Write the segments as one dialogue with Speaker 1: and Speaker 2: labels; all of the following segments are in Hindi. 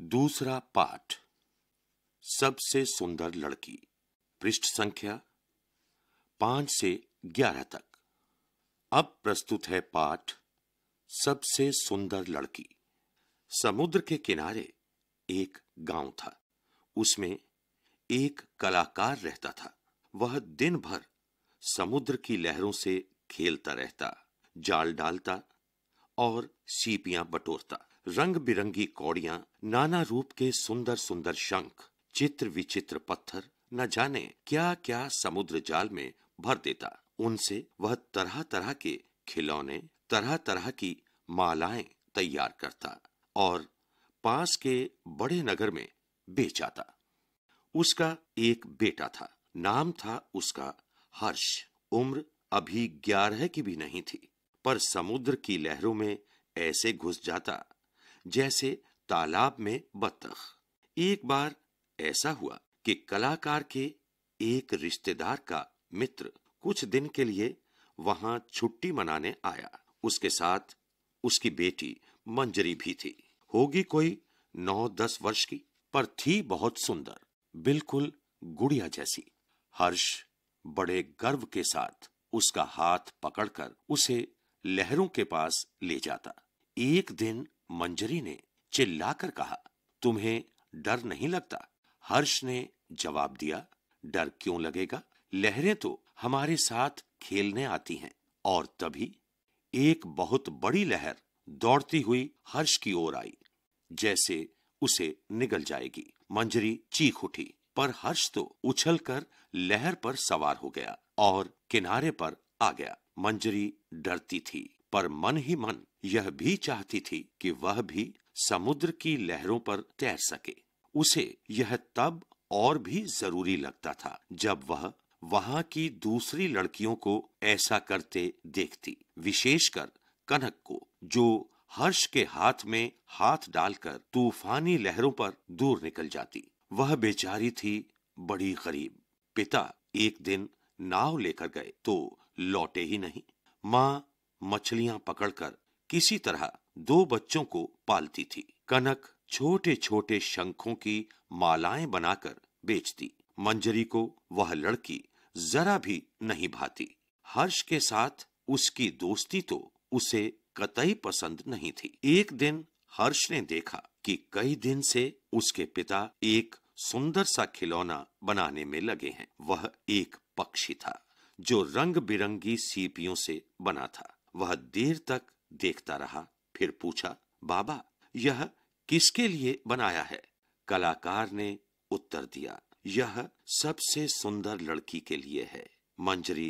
Speaker 1: दूसरा पाठ सबसे सुंदर लड़की पृष्ठ संख्या पांच से ग्यारह तक अब प्रस्तुत है पाठ सबसे सुंदर लड़की समुद्र के किनारे एक गांव था उसमें एक कलाकार रहता था वह दिन भर समुद्र की लहरों से खेलता रहता जाल डालता और सीपियां बटोरता रंग बिरंगी कौड़ियां नाना रूप के सुंदर सुंदर शंख चित्र विचित्र पत्थर न जाने क्या क्या समुद्र जाल में भर देता उनसे वह तरह तरह के खिलौने तरह तरह की मालाएं तैयार करता और पास के बड़े नगर में बेचाता उसका एक बेटा था नाम था उसका हर्ष उम्र अभी ग्यारह की भी नहीं थी पर समुद्र की लहरों में ऐसे घुस जाता जैसे तालाब में बत्तख एक बार ऐसा हुआ कि कलाकार के एक रिश्तेदार का मित्र कुछ दिन के लिए वहां छुट्टी मनाने आया उसके साथ उसकी बेटी मंजरी भी थी होगी कोई नौ दस वर्ष की पर थी बहुत सुंदर बिल्कुल गुड़िया जैसी हर्ष बड़े गर्व के साथ उसका हाथ पकड़कर उसे लहरों के पास ले जाता एक दिन मंजरी ने चिल्लाकर कहा तुम्हें डर नहीं लगता हर्ष ने जवाब दिया डर क्यों लगेगा लहरें तो हमारे साथ खेलने आती हैं और तभी एक बहुत बड़ी लहर दौड़ती हुई हर्ष की ओर आई जैसे उसे निगल जाएगी मंजरी चीख उठी पर हर्ष तो उछलकर लहर पर सवार हो गया और किनारे पर आ गया मंजरी डरती थी पर मन ही मन यह भी चाहती थी कि वह भी समुद्र की लहरों पर तैर सके उसे यह तब और भी जरूरी लगता था जब वह वहां की दूसरी लड़कियों को ऐसा करते देखती विशेषकर कनक को जो हर्ष के हाथ में हाथ डालकर तूफानी लहरों पर दूर निकल जाती वह बेचारी थी बड़ी गरीब पिता एक दिन नाव लेकर गए तो लौटे ही नहीं माँ मछलियां पकड़कर किसी तरह दो बच्चों को पालती थी कनक छोटे छोटे शंखों की मालाएं बनाकर बेचती मंजरी को वह लड़की जरा भी नहीं भाती हर्ष के साथ उसकी दोस्ती तो उसे कतई पसंद नहीं थी एक दिन हर्ष ने देखा कि कई दिन से उसके पिता एक सुंदर सा खिलौना बनाने में लगे हैं वह एक पक्षी था जो रंग बिरंगी सीपियों से बना था वह देर तक देखता रहा फिर पूछा बाबा यह किसके लिए बनाया है कलाकार ने उत्तर दिया यह सबसे सुंदर लड़की के लिए है मंजरी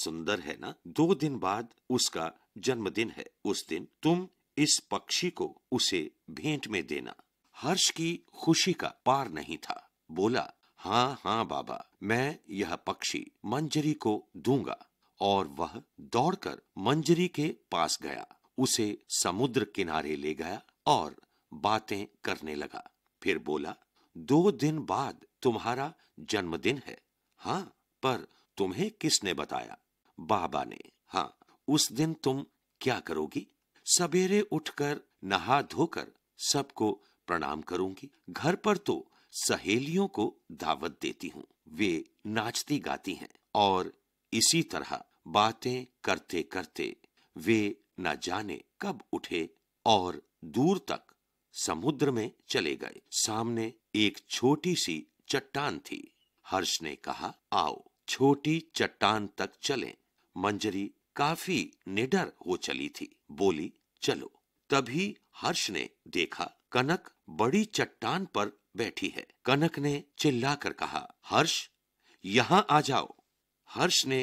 Speaker 1: सुंदर है ना दो दिन बाद उसका जन्मदिन है उस दिन तुम इस पक्षी को उसे भेंट में देना हर्ष की खुशी का पार नहीं था बोला हाँ हाँ बाबा मैं यह पक्षी मंजरी को दूंगा और वह दौड़कर मंजरी के पास गया उसे समुद्र किनारे ले गया और बातें करने लगा फिर बोला दो दिन बाद तुम्हारा जन्मदिन है हाँ पर तुम्हें किसने बताया बाबा ने हाँ उस दिन तुम क्या करोगी सवेरे उठकर नहा धोकर सबको प्रणाम करूंगी घर पर तो सहेलियों को दावत देती हूँ वे नाचती गाती हैं और इसी तरह बातें करते करते वे न जाने कब उठे और दूर तक समुद्र में चले गए सामने एक छोटी सी चट्टान थी हर्ष ने कहा आओ छोटी चट्टान तक चलें। मंजरी काफी निडर हो चली थी बोली चलो तभी हर्ष ने देखा कनक बड़ी चट्टान पर बैठी है कनक ने चिल्लाकर कहा हर्ष यहाँ आ जाओ हर्ष ने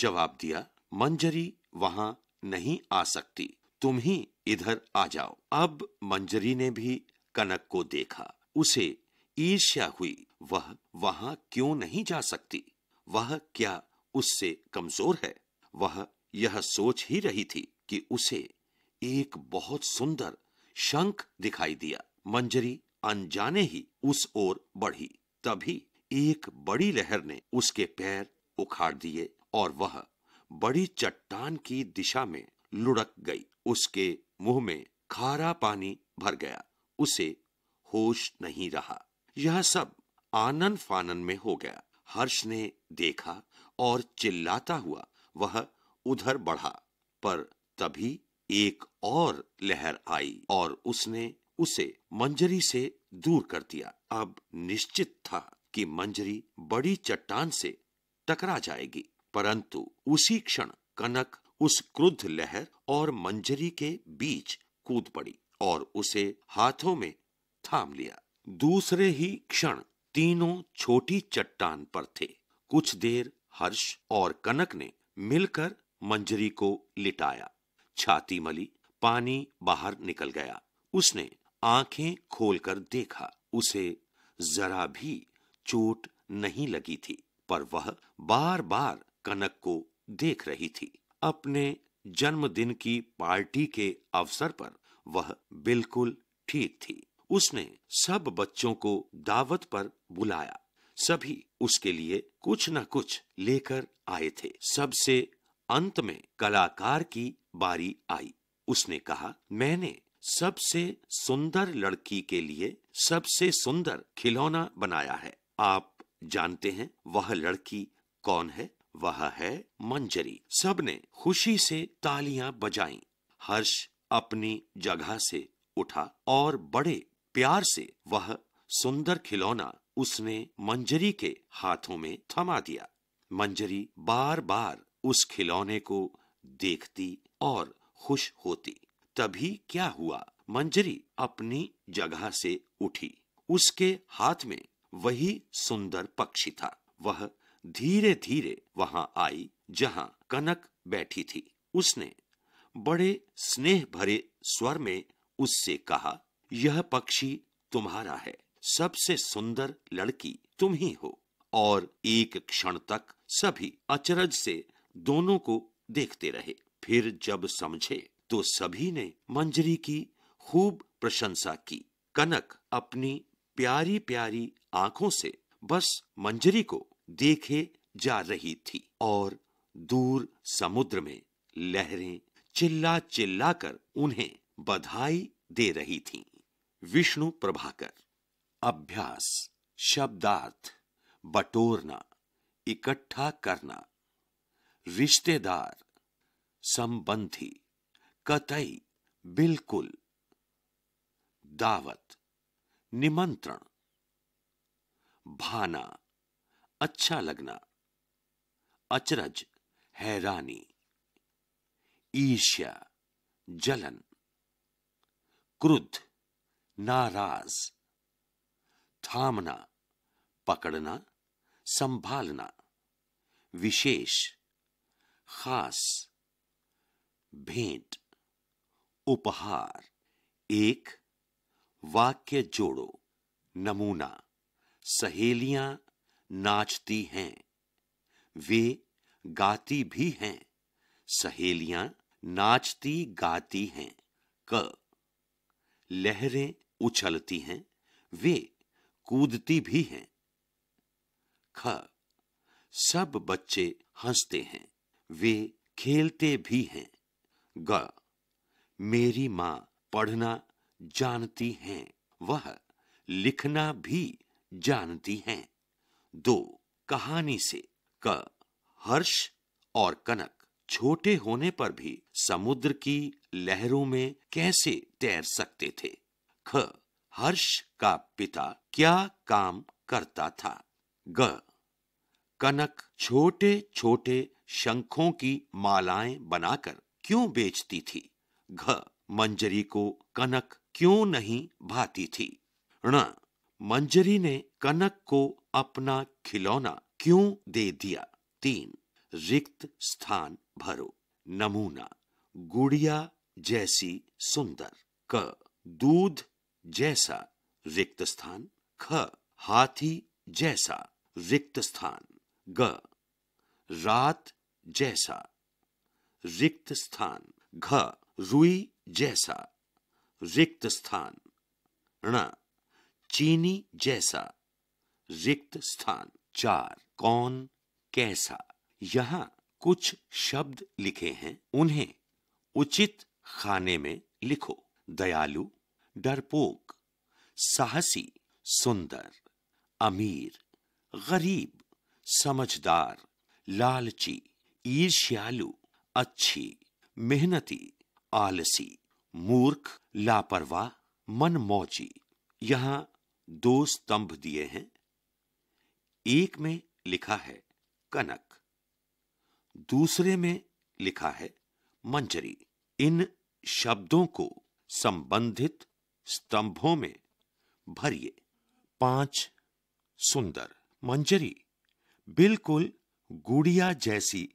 Speaker 1: जवाब दिया मंजरी वहां नहीं आ सकती तुम ही इधर आ जाओ अब मंजरी ने भी कनक को देखा उसे ईर्ष्या हुई वह वहां क्यों नहीं जा सकती वह क्या उससे कमजोर है वह यह सोच ही रही थी कि उसे एक बहुत सुंदर शंख दिखाई दिया मंजरी अनजाने ही उस ओर बढ़ी तभी एक बड़ी लहर ने उसके पैर उखाड़ दिए और वह बड़ी चट्टान की दिशा में लुढ़क गई उसके मुंह में खारा पानी भर गया उसे होश नहीं रहा यह सब आनन फानन में हो गया हर्ष ने देखा और चिल्लाता हुआ वह उधर बढ़ा पर तभी एक और लहर आई और उसने उसे मंजरी से दूर कर दिया अब निश्चित था कि मंजरी बड़ी चट्टान से टकरा जाएगी परंतु उसी क्षण कनक उस क्रुद्ध लहर और मंजरी के बीच कूद पड़ी और उसे हाथों में थाम लिया दूसरे ही क्षण तीनों छोटी चट्टान पर थे कुछ देर हर्ष और कनक ने मिलकर मंजरी को लिटाया छाती मली पानी बाहर निकल गया उसने आंखें खोलकर देखा उसे जरा भी चोट नहीं लगी थी पर वह बार बार कनक को देख रही थी अपने जन्मदिन की पार्टी के अवसर पर वह बिल्कुल ठीक थी उसने सब बच्चों को दावत पर बुलाया सभी उसके लिए कुछ न कुछ लेकर आए थे सबसे अंत में कलाकार की बारी आई उसने कहा मैंने सबसे सुंदर लड़की के लिए सबसे सुंदर खिलौना बनाया है आप जानते हैं वह लड़की कौन है वह है मंजरी सबने खुशी से तालियां बजाई हर्ष अपनी जगह से उठा और बड़े प्यार से वह सुंदर खिलौना उसने मंजरी के हाथों में थमा दिया मंजरी बार बार उस खिलौने को देखती और खुश होती तभी क्या हुआ मंजरी अपनी जगह से उठी उसके हाथ में वही सुंदर पक्षी था वह धीरे धीरे वहां आई जहां कनक बैठी थी उसने बड़े स्नेह भरे स्वर में उससे कहा यह पक्षी तुम्हारा है सबसे सुंदर लड़की तुम ही हो और एक क्षण तक सभी अचरज से दोनों को देखते रहे फिर जब समझे तो सभी ने मंजरी की खूब प्रशंसा की कनक अपनी प्यारी प्यारी आंखों से बस मंजरी को देखे जा रही थी और दूर समुद्र में लहरें चिल्ला चिल्ला कर उन्हें बधाई दे रही थीं। विष्णु प्रभाकर अभ्यास शब्दार्थ बटोरना इकट्ठा करना रिश्तेदार संबंधी कतई बिल्कुल दावत निमंत्रण भाना अच्छा लगना अचरज हैरानी ईर्ष्या जलन क्रुद्ध नाराज थामना पकड़ना संभालना विशेष खास भेंट उपहार एक वाक्य जोड़ो नमूना सहेलियां नाचती हैं वे गाती भी हैं सहेलियां नाचती गाती हैं क लहरें उछलती हैं वे कूदती भी हैं ख सब बच्चे हंसते हैं वे खेलते भी हैं ग मेरी माँ पढ़ना जानती हैं वह लिखना भी जानती हैं दो कहानी से क हर्ष और कनक छोटे होने पर भी समुद्र की लहरों में कैसे तैर सकते थे ख हर्ष का पिता क्या काम करता था ग कनक छोटे छोटे शंखों की मालाएं बनाकर क्यों बेचती थी घ मंजरी को कनक क्यों नहीं भाती थी ऋण मंजरी ने कनक को अपना खिलौना क्यों दे दिया तीन रिक्त स्थान भरो नमूना गुड़िया जैसी सुंदर क दूध जैसा रिक्त स्थान ख हाथी जैसा रिक्त स्थान ग रात जैसा रिक्त स्थान घ रुई जैसा रिक्त स्थान ण चीनी जैसा रिक्त स्थान चार कौन कैसा यहाँ कुछ शब्द लिखे हैं उन्हें उचित खाने में लिखो दयालु डरपोक साहसी सुंदर अमीर गरीब समझदार लालची ईर्ष्यालु अच्छी मेहनती आलसी मूर्ख लापरवाह मनमौजी यहाँ दो स्तंभ दिए हैं एक में लिखा है कनक दूसरे में लिखा है मंजरी इन शब्दों को संबंधित स्तंभों में भरिए पांच सुंदर मंजरी बिल्कुल गुड़िया जैसी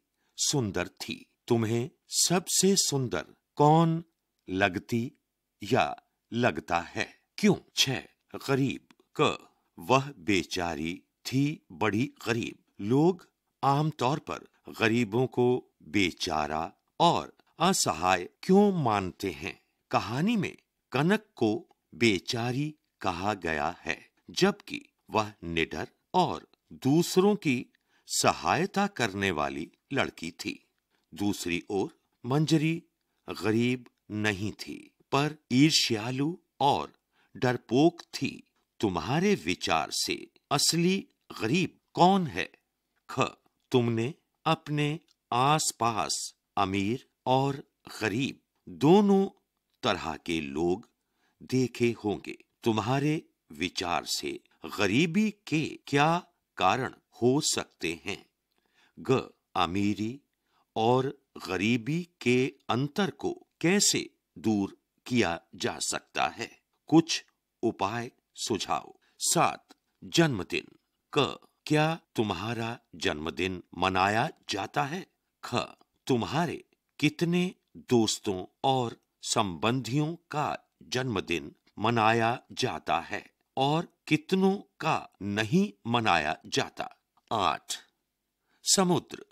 Speaker 1: सुंदर थी तुम्हें सबसे सुंदर कौन लगती या लगता है क्यों छह गरीब क वह बेचारी थी बड़ी गरीब लोग आमतौर पर गरीबों को बेचारा और असहाय क्यों मानते हैं कहानी में कनक को बेचारी कहा गया है जबकि वह निडर और दूसरों की सहायता करने वाली लड़की थी दूसरी ओर मंजरी गरीब नहीं थी पर ईर्ष्यालु और डरपोक थी तुम्हारे विचार से असली गरीब कौन है ख तुमने अपने आसपास अमीर और गरीब दोनों तरह के लोग देखे होंगे तुम्हारे विचार से गरीबी के क्या कारण हो सकते हैं ग अमीरी और गरीबी के अंतर को कैसे दूर किया जा सकता है कुछ उपाय सुझाओ सात जन्मदिन क क्या तुम्हारा जन्मदिन मनाया जाता है ख तुम्हारे कितने दोस्तों और संबंधियों का जन्मदिन मनाया जाता है और कितनों का नहीं मनाया जाता आठ समुद्र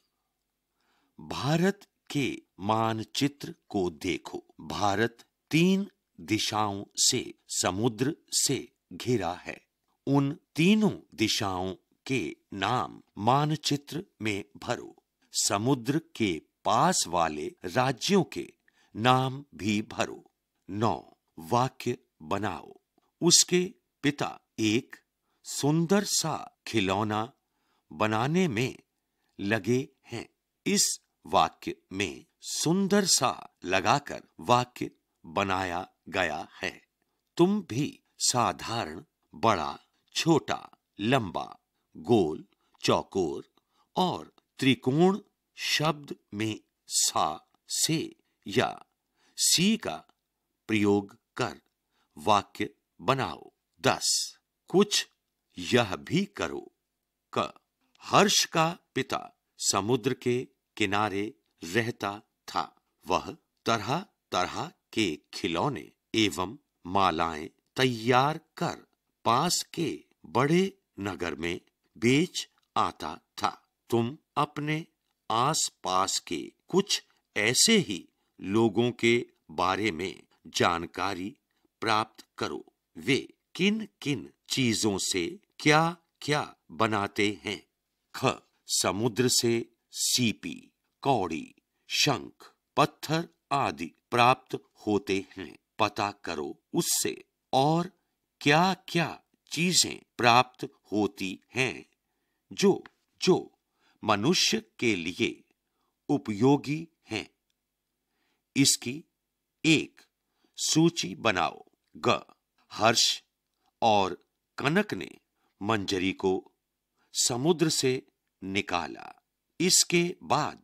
Speaker 1: भारत के मानचित्र को देखो भारत तीन दिशाओं से समुद्र से घिरा है उन तीनों दिशाओं के नाम मानचित्र में भरो समुद्र के पास वाले राज्यों के नाम भी भरो नौ वाक्य बनाओ उसके पिता एक सुंदर सा खिलौना बनाने में लगे हैं इस वाक्य में सुंदर सा लगाकर वाक्य बनाया गया है तुम भी साधारण बड़ा छोटा लंबा गोल चौकोर और त्रिकोण शब्द में सा से या सी का प्रयोग कर वाक्य बनाओ दस कुछ यह भी करो क हर्ष का पिता समुद्र के किनारे रहता था वह तरह तरह के खिलौने एवं मालाएं तैयार कर पास के बड़े नगर में बेच आता था तुम अपने आसपास के कुछ ऐसे ही लोगों के बारे में जानकारी प्राप्त करो वे किन किन चीजों से क्या क्या बनाते हैं ख समुद्र से सीपी कौड़ी शंख पत्थर आदि प्राप्त होते हैं पता करो उससे और क्या क्या चीजें प्राप्त होती हैं जो जो मनुष्य के लिए उपयोगी हैं इसकी एक सूची बनाओ ग हर्ष और कनक ने मंजरी को समुद्र से निकाला इसके बाद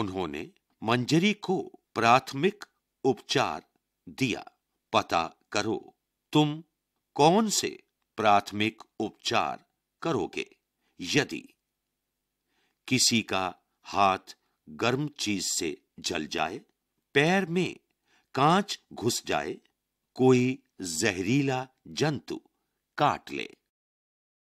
Speaker 1: उन्होंने मंजरी को प्राथमिक उपचार दिया पता करो तुम कौन से प्राथमिक उपचार करोगे यदि किसी का हाथ गर्म चीज से जल जाए पैर में कांच घुस जाए कोई जहरीला जंतु काट ले